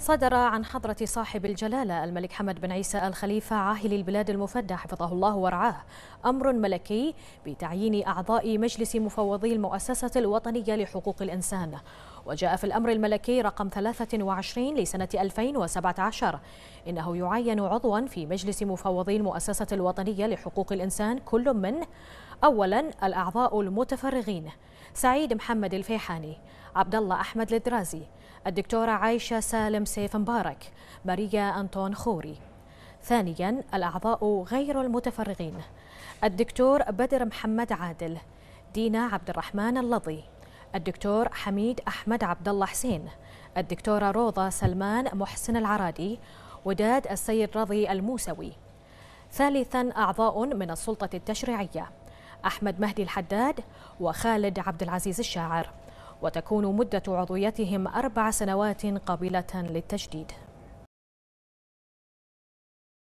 صدر عن حضرة صاحب الجلالة الملك حمد بن عيسى الخليفة عاهل البلاد المفدى حفظه الله ورعاه أمر ملكي بتعيين أعضاء مجلس مفوضي المؤسسة الوطنية لحقوق الإنسان وجاء في الأمر الملكي رقم 23 لسنة 2017 إنه يعين عضوا في مجلس مفوضي المؤسسة الوطنية لحقوق الإنسان كل من أولا الأعضاء المتفرغين سعيد محمد الفيحاني عبد الله أحمد الدرازي الدكتورة عايشة سالم سيف مبارك ماريا أنطون خوري ثانيا الأعضاء غير المتفرغين الدكتور بدر محمد عادل دينا عبد الرحمن اللضي الدكتور حميد أحمد عبد الله حسين الدكتورة روضة سلمان محسن العرادي وداد السيد رضي الموسوي ثالثا أعضاء من السلطة التشريعية أحمد مهدي الحداد وخالد عبد العزيز الشاعر وتكون مدة عضويتهم أربع سنوات قابلة للتجديد